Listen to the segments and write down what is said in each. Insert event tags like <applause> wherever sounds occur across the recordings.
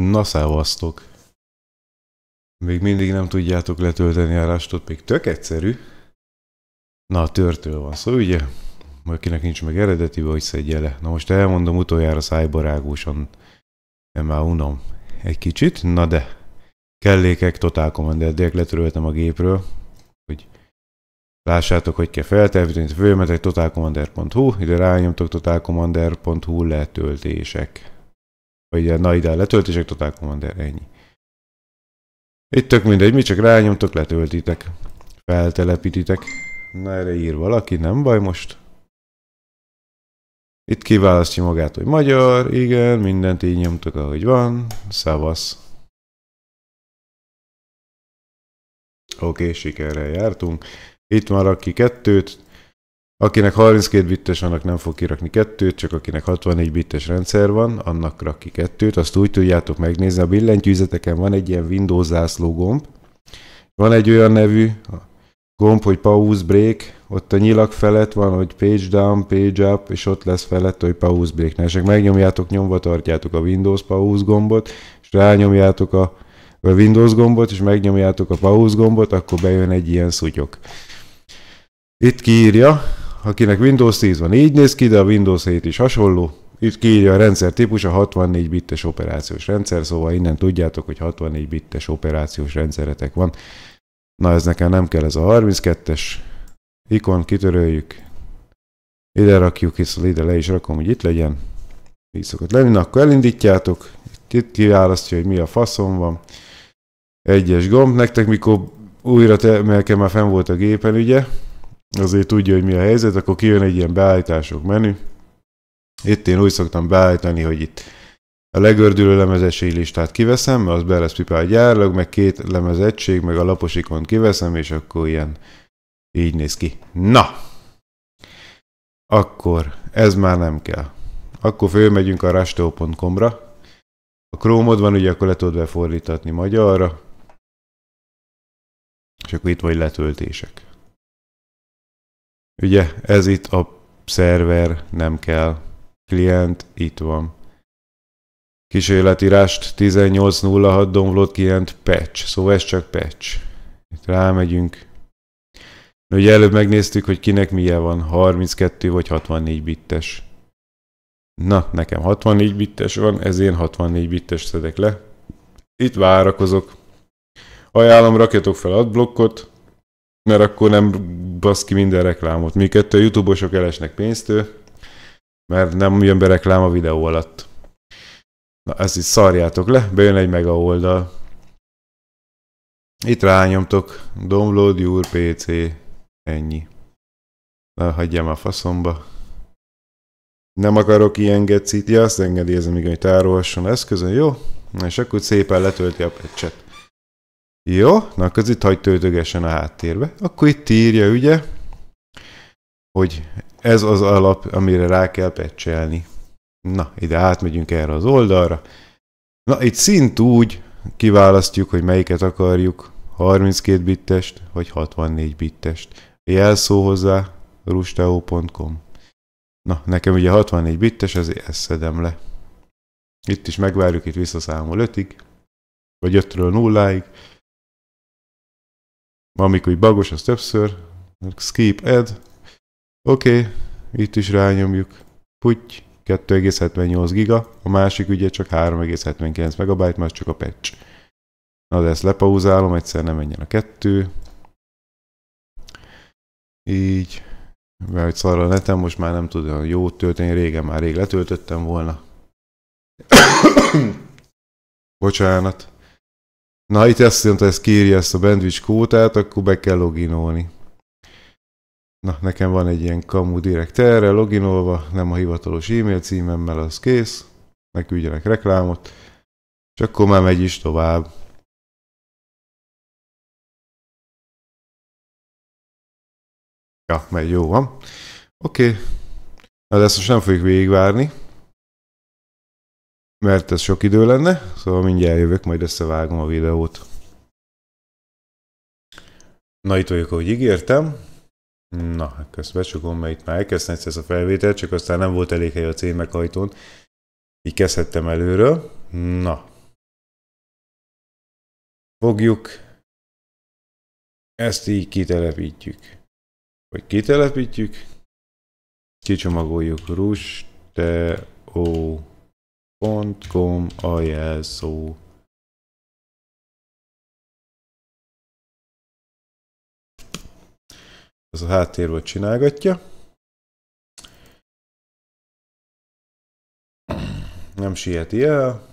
Na szávasztok! Még mindig nem tudjátok letölteni a rástot, még tök egyszerű. Na, a törtől van szó, ugye? Akinek nincs meg eredeti, hogy szedje le. Na most elmondom utoljára szájbarágósan, mert már unom egy kicsit. Na de, kellékek, Total Commander, direkt letöröltem a gépről, hogy lássátok, hogy kell feltelvíteni. főmetek totalcommander.hu, ide rányomtok totalcommander.hu letöltések vagy ilyen ide letöltések, Total Commander, ennyi. Itt tök mindegy, mi csak rányomtok, letöltitek, feltelepítitek. Na erre ír valaki, nem baj most. Itt kiválasztja magát, hogy magyar, igen, mindent így nyomtok, ahogy van, szavasz. Oké, okay, sikerrel jártunk. Itt már aki kettőt, Akinek 32 bites, annak nem fog kirakni kettőt, csak akinek 64 bites rendszer van, annak rak ki kettőt. Azt úgy tudjátok megnézni, a billentyűzeteken van egy ilyen Windows zászló gomb. Van egy olyan nevű gomb, hogy pause break, ott a nyilak felett van, hogy page down, page up, és ott lesz felett, hogy pause break. Na, és megnyomjátok, nyomva tartjátok a Windows pause gombot, és rányomjátok a, a Windows gombot, és megnyomjátok a pause gombot, akkor bejön egy ilyen szutyok. Itt kiírja, akinek Windows 10 van, így néz ki, de a Windows 7 is hasonló. Itt kiírja a rendszer típus, a 64 bittes operációs rendszer, szóval innen tudjátok, hogy 64 bittes operációs rendszeretek van. Na ez nekem nem kell, ez a 32-es ikon, kitöröljük, ide rakjuk, hiszen ide le is rakom, hogy itt legyen. Így szokott lenni, Na, akkor elindítjátok, itt kiválasztja, hogy mi a faszom van. Egyes gomb, nektek mikor újra te, mert már fenn volt a gépen, ugye? azért tudja, hogy mi a helyzet, akkor kijön egy ilyen beállítások menü. Itt én úgy szoktam beállítani, hogy itt a legördülő lemezesség listát kiveszem, mert az be lesz pipál gyárlag, meg két lemezettség, meg a lapos ikont kiveszem, és akkor ilyen így néz ki. Na! Akkor ez már nem kell. Akkor fölmegyünk a rasteo.com-ra. A Chrome-od van, ugye akkor le tudod befordítatni magyarra. És akkor itt vagy letöltések. Ugye ez itt a szerver, nem kell. Klient, itt van. Kísérletírást 18.06 download klient patch, szóval ez csak patch. Itt rámegyünk. Ugye előbb megnéztük, hogy kinek milyen van, 32 vagy 64 bittes. Na, nekem 64 bittes van, ez én 64 bittes szedek le. Itt várakozok. Ajánlom, rakjatok fel adblockot, mert akkor nem Basz ki minden reklámot. Mi a YouTube-osok elesnek pénztől, mert nem jön be reklám a videó alatt. Na, ezt is szarjátok le, bejön egy mega oldal. Itt rányomtok, download your PC, ennyi. Na, hagyjam a faszomba. Nem akarok ilyen gecit, ja, azt engedélyezem, igen, hogy tárolhasson eszközön, jó? És akkor szépen letölti a pecset. Jó, na akkor itt hagyd töltögessen a háttérbe. Akkor itt írja, ugye, hogy ez az alap, amire rá kell pecselni. Na, ide átmegyünk erre az oldalra. Na, itt szint úgy kiválasztjuk, hogy melyiket akarjuk, 32 bittest, vagy 64 bittest. jelszó hozzá rusteo.com. Na, nekem ugye 64 bittes, ezért ezt szedem le. Itt is megvárjuk, itt visszaszámol 5-ig, vagy 5-ről 0-ig. Amikor így bagos, az többször. Skip add. Oké, okay, itt is rányomjuk. Puty, 2,78 giga, a másik ugye csak 3,79 megabyte, más csak a patch. Na de ezt lepauzálom, egyszer nem menjen a kettő. Így, mert hogy a netem, most már nem tudja. a jó tölteni, régen már rég letöltöttem volna. <coughs> Bocsánat. Na, itt azt mondta, ez kéri ezt a bandwidth kótát, akkor be kell loginolni. Na, nekem van egy ilyen kamu direkt erre, loginolva, nem a hivatalos e-mail címemmel, az kész. megküldjenek reklámot. És akkor már megy is tovább. Ja, megy, jó van. Oké. Okay. Na, de ezt most nem fogjuk végigvárni mert ez sok idő lenne, szóval mindjárt jövök, majd összevágom a videót. Na itt vagyok, ahogy ígértem. Na, hát ezt becsukom, mert itt már elkezdtem ezt a felvételt, csak aztán nem volt elég hely a címekhajtón. Így kezdhettem előről. Na. Fogjuk. Ezt így kitelepítjük. Vagy kitelepítjük. Kicsomagoljuk rús, te, ó, com a jelszó. Ez a háttérből csinálgatja. Nem sieti el.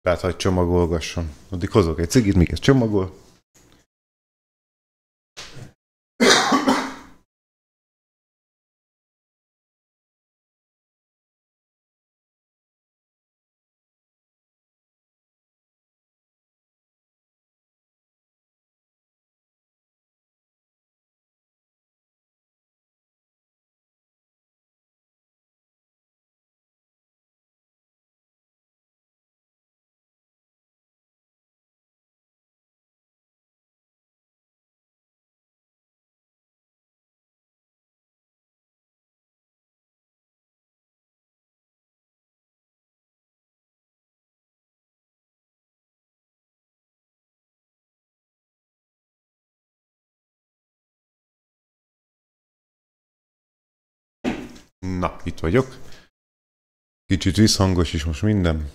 Tehát, hogy csomagolgasson. Addig hozok egy cigit, míg ez csomagol. Na, itt vagyok. Kicsit visszhangos is most minden.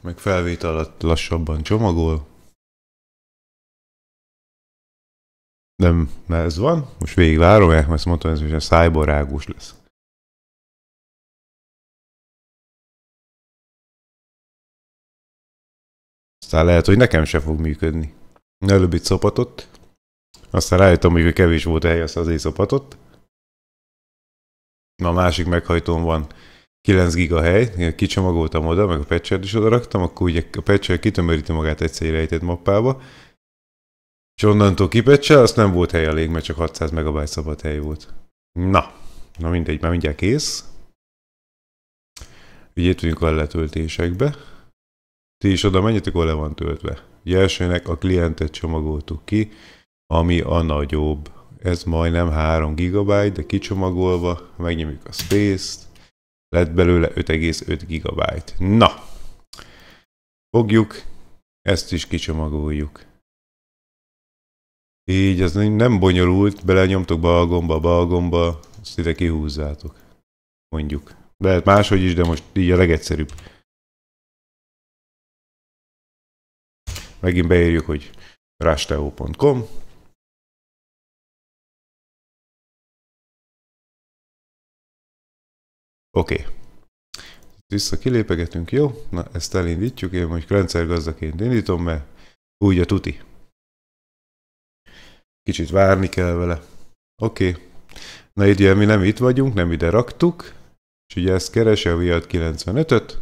Meg felvétel alatt lassabban csomagol. Nem, na ez van. Most végig várom, mert azt mondtam, ez most a szájborágos lesz. Aztán lehet, hogy nekem se fog működni. Előbb itt szopatott. Aztán rájöttem, hogy kevés volt a hely, az azért szopatott. Na, a másik meghajtón van 9 giga hely, kicsomagoltam oda, meg a patchert is oda raktam, akkor ugye a patcher kitömöríti magát egyszer rejtett mappába, és onnantól kipecsel, azt nem volt hely elég, mert csak 600 megabájt szabad hely volt. Na, na mindegy, már mindjárt kész. Ugye itt a letöltésekbe. Ti is oda menjetek, ahol le van töltve. Ugye elsőnek a klientet csomagoltuk ki, ami a nagyobb ez majdnem 3 GB, de kicsomagolva, megnyomjuk a space-t, lett belőle 5,5 GB. Na, fogjuk, ezt is kicsomagoljuk. Így, ez nem bonyolult, belenyomtok bal gomba, bal gomba, azt ide kihúzzátok. Mondjuk. Lehet máshogy is, de most így a legegyszerűbb. Megint beírjuk, hogy rasteo.com, Oké. Okay. Vissza kilépegetünk, jó? Na, ezt elindítjuk, én most rendszergazdaként indítom, mert úgy a tuti. Kicsit várni kell vele. Oké. Okay. Na, így mi nem itt vagyunk, nem ide raktuk, és ugye ezt keresi a viad 95-öt,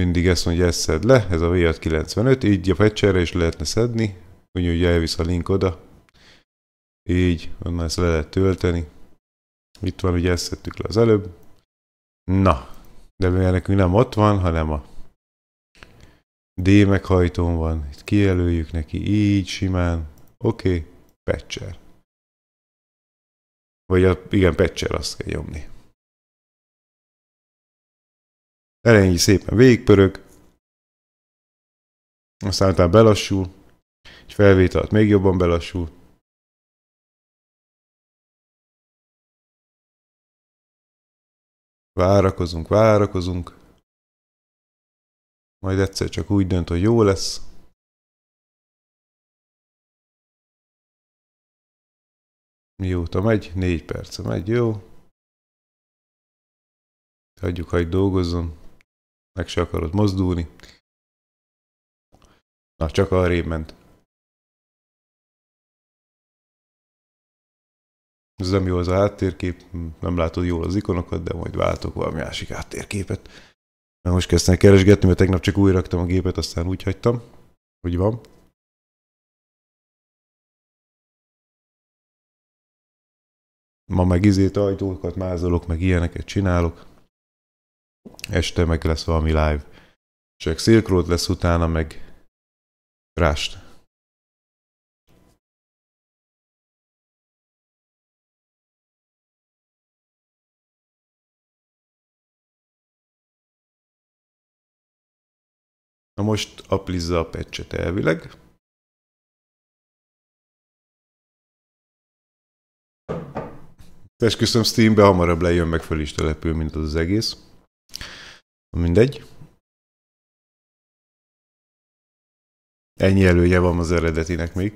mindig ezt mondja, ezt szed le, ez a viad 95, így a fecserre is lehetne szedni, úgyhogy elvisz a link oda, így, onnan ezt le lehet tölteni. Itt van, ugye ezt szedtük le az előbb, Na, de mivel nekünk nem ott van, hanem a D meghajtón van. Itt kijelöljük neki így simán. Oké, okay. patcher. Vagy a, igen, patcher, azt kell nyomni. Elején szépen végigpörög, aztán utána belassul, és felvételt még jobban belassul, Várakozunk, várakozunk. Majd egyszer csak úgy dönt, hogy jó lesz. Mióta megy? Négy perce megy, jó. Hagyjuk, hagy dolgozzon. Meg se akarod mozdulni. Na, csak arrébb ment. Ez nem jó az a háttérkép, nem látod jól az ikonokat, de majd váltok valami másik háttérképet. Na most kezdtem keresgetni, mert tegnap csak újra raktam a gépet, aztán úgy hagytam, hogy van. Ma meg izét ajtókat mázolok, meg ilyeneket csinálok. Este meg lesz valami live. Csak Silk Road lesz utána, meg Rást. Na most aplizza a pecset elvileg. Esküszöm Steambe, hamarabb lejön meg fel is települ, mint az, az egész. Mindegy. Ennyi előnye van az eredetinek még.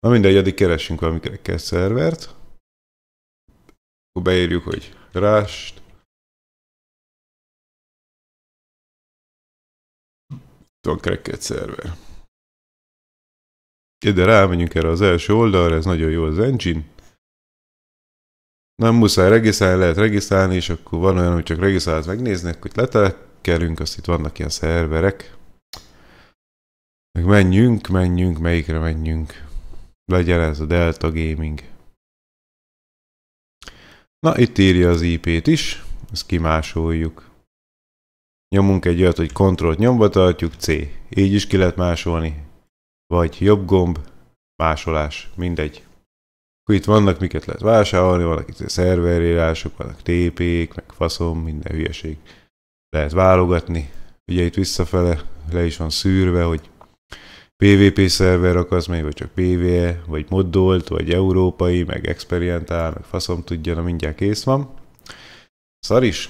Na mindegy, addig keresünk valamikre kell szervert. Akkor beírjuk, hogy rást. Tudom, van server. szerver. Ide rámegyünk erre az első oldalra, ez nagyon jó az engine. Nem muszáj regisztrálni, lehet regisztrálni, és akkor van olyan, hogy csak regisztrálsz, megnéznek, hogy letelkelünk, azt itt vannak ilyen szerverek. Meg menjünk, menjünk, melyikre menjünk. Legyen ez a Delta Gaming. Na, itt írja az IP-t is, ezt kimásoljuk. Nyomunk egy olyat, hogy Ctrl-t nyomba tartjuk, C. Így is ki lehet másolni. Vagy jobb gomb, másolás, mindegy. Akkor itt vannak, miket lehet vásárolni, vannak itt a szerverírások, vannak TP-k, meg faszom, minden hülyeség. Lehet válogatni. Ugye itt visszafele le is van szűrve, hogy PvP szerver akarsz még, vagy csak PvE, vagy moddolt, vagy európai, meg experientál, meg faszom tudja, na mindjárt kész van. Szar is.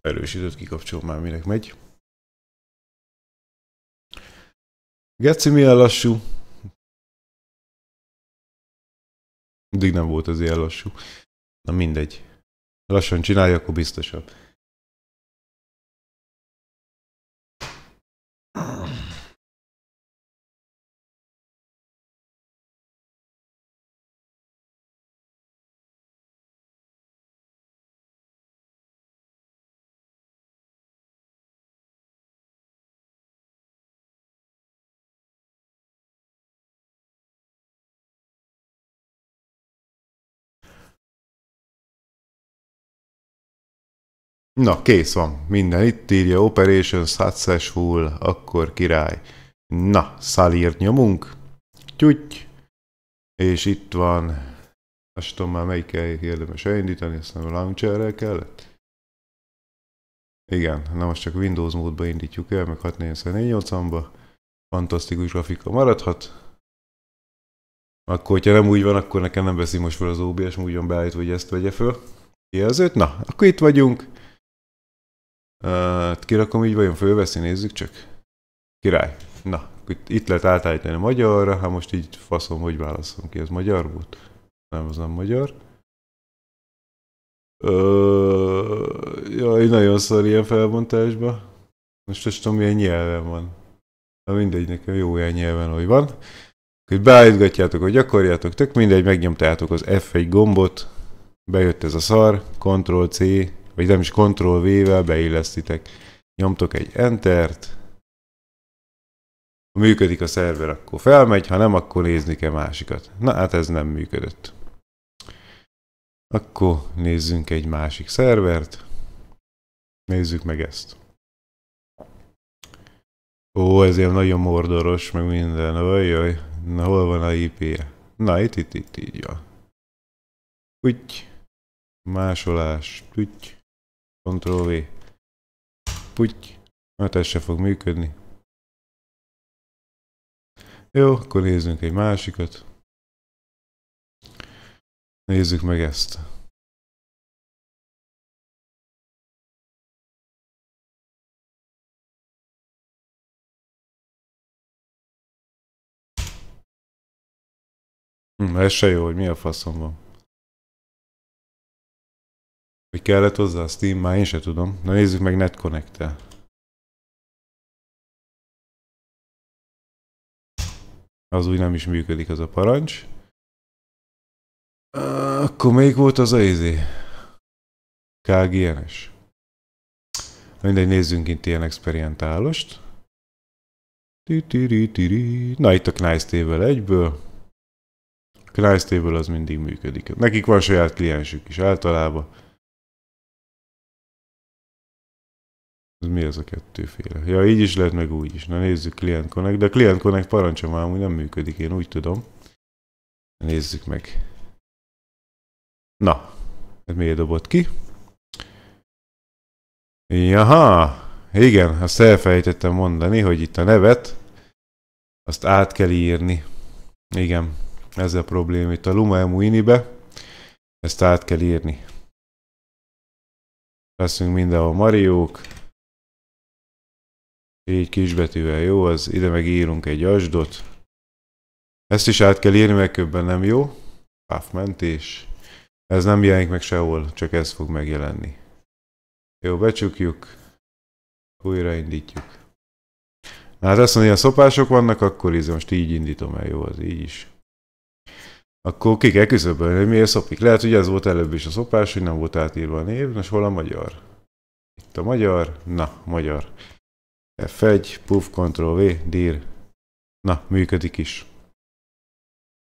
Erősítőt kikapcsol már, minek megy. Geci milyen lassú, Addig nem volt az ilyen lassú. Na mindegy. Lassan csinálja, akkor biztosabb. Na, kész van, minden itt írja, Operation Successful, akkor király. Na, szalírt nyomunk, tyúgy, és itt van, azt tudom már kell érdemes elindítani, aztán a launcherrel kellett. Igen, na most csak Windows módba indítjuk el, meg 6448 ba Fantasztikus grafika maradhat. Akkor, hogyha nem úgy van, akkor nekem nem veszi most fel az OBS, úgy van beállítva, hogy ezt vegye föl. Jelzőt? Na, akkor itt vagyunk. Uh, kirakom így, vajon fölveszi, nézzük csak. Király. Na, itt lehet átállítani magyarra, hát most így faszom, hogy válaszom ki, ez magyar volt? Nem, az nem magyar. Uh, jaj, nagyon szar ilyen felbontásba. Most azt tudom, milyen nyelven van. Na mindegy, nekem jó ilyen nyelven, hogy van. Hogy beállítgatjátok, hogy akarjátok, tök mindegy, megnyomtátok az F1 gombot, bejött ez a szar, Ctrl-C, vagy nem is Ctrl V-vel beillesztitek. Nyomtok egy Entert, ha működik a szerver, akkor felmegy, ha nem, akkor nézni kell másikat. Na hát ez nem működött. Akkor nézzünk egy másik szervert. Nézzük meg ezt. Ó, ez ilyen nagyon mordoros, meg minden. Ajjaj, na hol van a IP-je? Na, itt, itt, itt, így van. Úgy. Másolás. Úgy. Ctrl V. Puty. Hát ez se fog működni. Jó, akkor nézzünk egy másikat. Nézzük meg ezt. Hm, ez se jó, hogy mi a faszom van. Hogy kellett hozzá a Steam? Már én se tudom. Na nézzük meg NetConnect-tel. Az úgy nem is működik az a parancs. Akkor melyik volt az a izé? KGNS. Mindegy, nézzünk itt ilyen experientálost. Na, itt a Knice Table egyből. A Table az mindig működik. Nekik van saját kliensük is általában. Ez mi ez a kettőféle? Ja, így is lehet, meg úgy is. Na nézzük Client Connect, de Client Connect parancsom amúgy nem működik, én úgy tudom. Nézzük meg. Na, ez miért dobott ki? Jaha, igen, azt elfelejtettem mondani, hogy itt a nevet, azt át kell írni. Igen, ez a probléma itt a Luma Emuini-be, ezt át kell írni. Leszünk mindenhol Mariók, így kisbetűvel, jó? Az ide megírunk egy asdot. Ezt is át kell írni, mert köbben nem jó. Páfmentés. Ez nem jelenik meg sehol, csak ez fog megjelenni. Jó, becsukjuk. Újraindítjuk. Na hát azt mondja, a szopások vannak, akkor ez most így indítom el, jó, az így is. Akkor ki kell küszöbölni, hogy miért szopik. Lehet, hogy ez volt előbb is a szopás, hogy nem volt átírva a név. Most hol a magyar? Itt a magyar. Na, magyar. F1, puff, Ctrl V, dir. Na, működik is.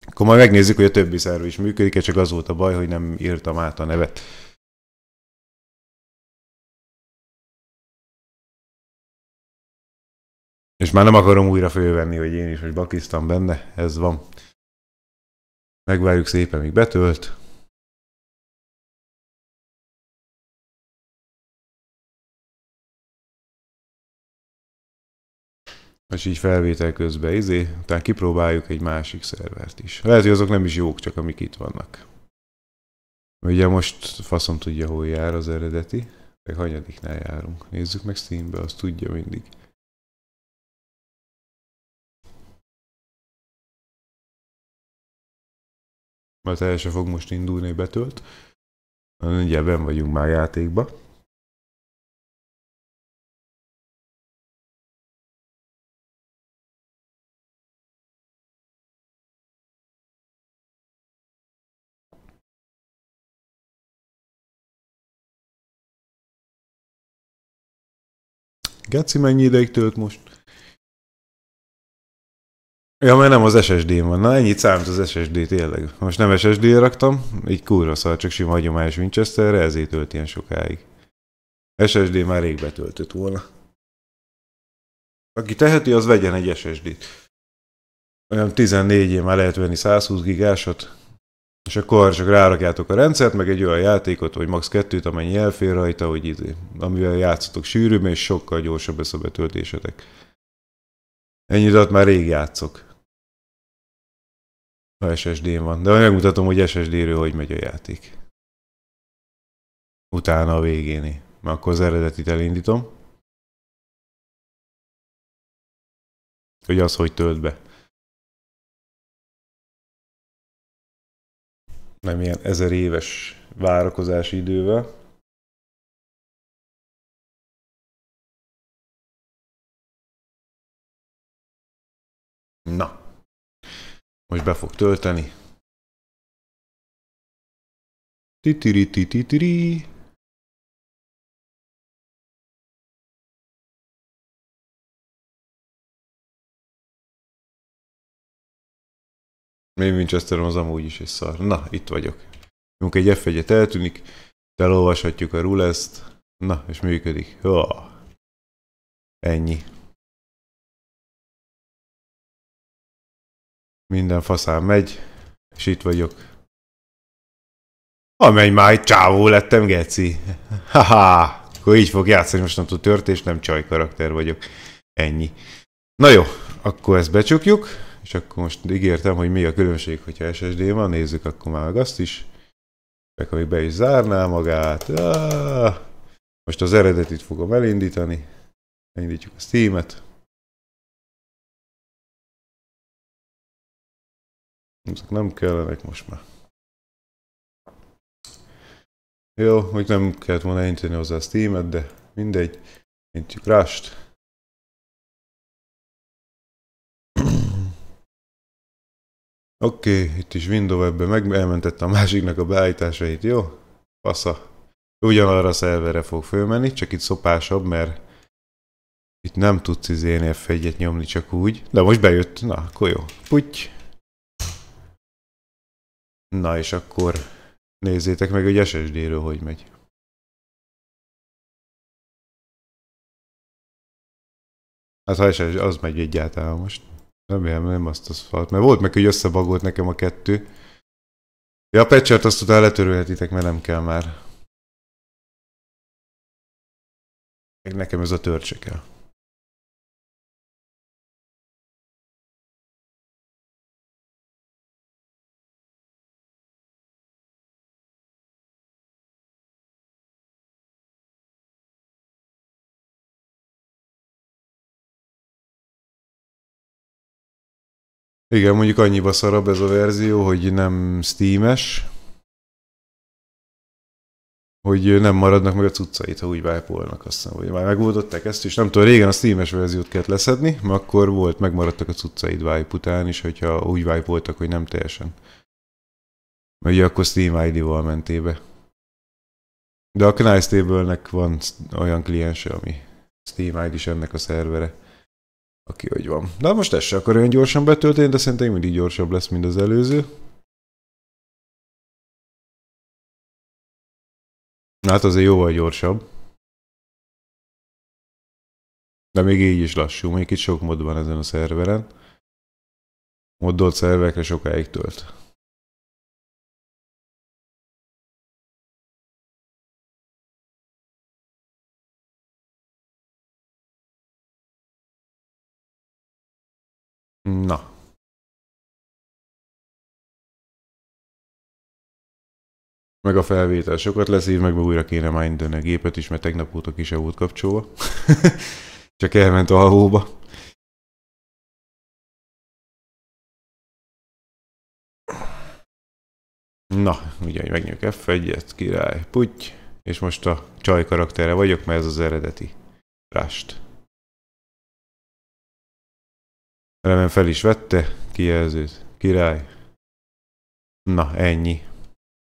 Akkor majd megnézzük, hogy a többi szerv is működik-e, csak az volt a baj, hogy nem írtam át a nevet. És már nem akarom újra fölvenni, hogy én is, hogy bakisztam benne, ez van. Megvárjuk szépen, míg betölt. És így felvétel közben izé, utána kipróbáljuk egy másik szervert is. Lehet, hogy azok nem is jók, csak amik itt vannak. Ugye most faszom tudja, hol jár az eredeti, meg hanyadiknál járunk. Nézzük meg Steambe, azt tudja mindig. Mert teljesen fog most indulni betölt. ugye ben vagyunk már játékba. Geci mennyi ideig tölt most? Ja, mert nem az SSD-n van. Na, ennyit számít az SSD tényleg. Most nem SSD-re raktam, így kurva szar, szóval csak sima hagyományos Winchesterre, ezért tölt ilyen sokáig. SSD már rég betöltött volna. Aki teheti, az vegyen egy SSD-t. Olyan 14-én már lehet venni 120 gigásat, és akkor csak rárakjátok a rendszert, meg egy olyan játékot, vagy max. kettőt, amennyi elfér rajta, hogy így. amivel játszotok sűrűbb, és sokkal gyorsabb lesz a betöltésetek. Ennyi időt már rég játszok. A SSD-n van. De megmutatom, hogy SSD-ről hogy megy a játék. Utána a végéni. Mert akkor az eredetit elindítom. Hogy az, hogy tölt be. nem ilyen ezer éves várakozási idővel. Na, most be fog tölteni. Titiri titiri. Még Winchester az amúgy is egy szar. Na, itt vagyok. Amikor egy f eltűnik, elolvashatjuk a rulest. Na, és működik. Oh. Ennyi. Minden faszán megy, és itt vagyok. Amely már egy csávó lettem, geci. Haha, akkor így fog játszani mostantól történt, és nem csaj karakter vagyok. Ennyi. Na jó, akkor ezt becsukjuk. És akkor most ígértem, hogy mi a különbség, hogyha SSD van, nézzük akkor már meg azt is. Meg ami be is zárná magát. Most az eredetit fogom elindítani. Elindítjuk a Steam-et. Ezek nem kellenek most már. Jó, hogy nem kellett volna elindítani hozzá a Steam-et, de mindegy. Elindítjuk Rust. Oké, okay, itt is window ebbe meg elmentette a másiknak a beállításait, jó? Fasza. Ugyanarra a szerverre fog fölmenni, csak itt szopásabb, mert itt nem tudsz izén f nyomni csak úgy. De most bejött, na, akkor jó. Puty. Na és akkor nézzétek meg, hogy SSD-ről hogy megy. Hát ha SSD, az megy egyáltalán most. Remélem nem azt az falt, mert volt meg, hogy összebagolt nekem a kettő. Ja, a patchert azt utána letörölhetitek, mert nem kell már. Nekem ez a törcse kell. Igen, mondjuk annyiba szarabb ez a verzió, hogy nem Steames, hogy nem maradnak meg a cuccait, ha úgy vájpolnak, azt hiszem, hogy már megoldották ezt is. Nem tudom, régen a Steames verziót kellett leszedni, mert akkor volt, megmaradtak a cuccaid vájp után is, hogyha úgy vájpoltak, hogy nem teljesen. Mert ugye akkor Steam ID-val mentébe. De a Knice van olyan kliense, ami Steam ID is ennek a szervere aki hogy van. De most ez se akar olyan gyorsan betölteni, de szerintem mindig gyorsabb lesz, mint az előző. Hát azért jóval gyorsabb. De még így is lassú, még itt sok mod van ezen a szerveren. Moddolt szervekre sokáig tölt. Na. Meg a felvétel sokat így meg újra kéne minden a gépet is, mert tegnap óta ki se volt e kapcsolva. <laughs> Csak elment a alvóba. Na, ugye megnyomjuk F1-et, király, puty, és most a csaj karaktere vagyok, mert ez az eredeti rást. Remélem fel is vette kijelzőt. Király. Na, ennyi.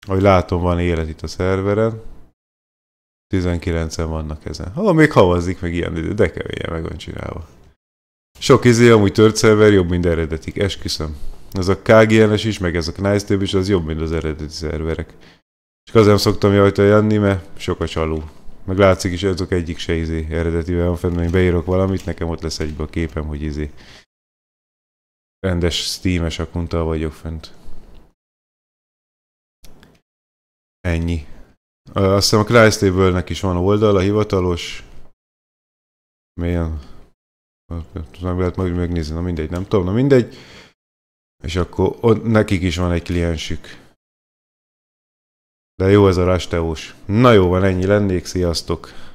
Ahogy látom, van élet itt a szerveren. 19-en vannak ezen. Ha még havazik, meg ilyen, de keményen meg van csinálva. Sok izé amúgy tört szerver jobb, mint eredetik, esküszöm. Ez a KGN-es is, meg ez a Knice is, az jobb, mint az eredeti szerverek. És azért szoktam rajta jönni, mert sok a csaló. Meg látszik is, azok egyik se izé Eredetivel van fenn, hogy beírok valamit, nekem ott lesz egyből a képem, hogy izé rendes Steam-es akuntal vagyok fent. Ennyi. Azt hiszem a crystable is van oldal, a hivatalos. Milyen? Meg lehet majd megnézni, na mindegy, nem tudom, na mindegy. És akkor ott nekik is van egy kliensük. De jó ez a rasteós. Na jó van, ennyi lennék, sziasztok!